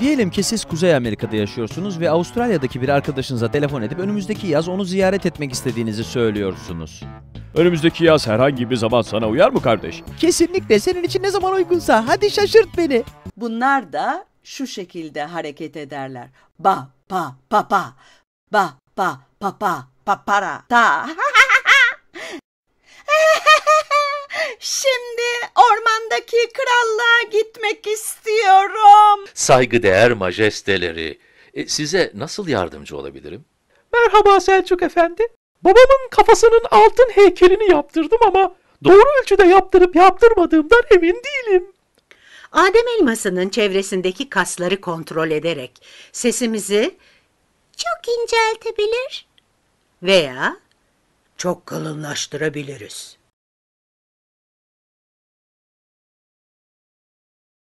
Diyelim ki siz Kuzey Amerika'da yaşıyorsunuz ve Avustralya'daki bir arkadaşınıza telefon edip önümüzdeki yaz onu ziyaret etmek istediğinizi söylüyorsunuz. Önümüzdeki yaz herhangi bir zaman sana uyar mı kardeş? Kesinlikle senin için ne zaman uygunsa hadi şaşırt beni. Bunlar da şu şekilde hareket ederler. Ba pa pa pa. Ba pa pa pa pa para ta. Saygıdeğer majesteleri, e, size nasıl yardımcı olabilirim? Merhaba Selçuk Efendi. Babamın kafasının altın heykelini yaptırdım ama doğru ölçüde yaptırıp yaptırmadığımdan emin değilim. Adem elmasının çevresindeki kasları kontrol ederek sesimizi çok inceltebilir veya çok kalınlaştırabiliriz.